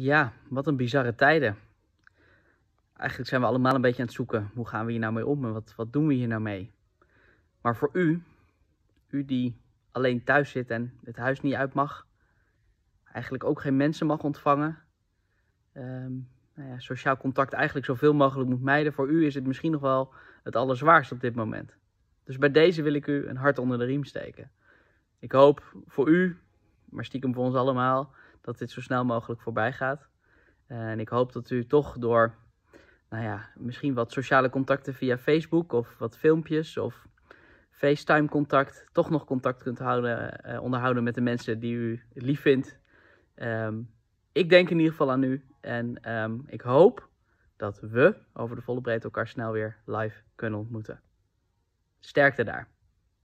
Ja, wat een bizarre tijden. Eigenlijk zijn we allemaal een beetje aan het zoeken. Hoe gaan we hier nou mee om en wat, wat doen we hier nou mee? Maar voor u, u die alleen thuis zit en het huis niet uit mag, eigenlijk ook geen mensen mag ontvangen, ehm, nou ja, sociaal contact eigenlijk zoveel mogelijk moet mijden, voor u is het misschien nog wel het allerzwaarst op dit moment. Dus bij deze wil ik u een hart onder de riem steken. Ik hoop voor u, maar stiekem voor ons allemaal, dat dit zo snel mogelijk voorbij gaat. Eh, en ik hoop dat u toch door, nou ja, misschien wat sociale contacten via Facebook of wat filmpjes of FaceTime contact, toch nog contact kunt houden, eh, onderhouden met de mensen die u lief vindt. Ehm, ik denk in ieder geval aan u en ehm, ik hoop dat we over de volle breedte elkaar snel weer live kunnen ontmoeten. Sterkte daar!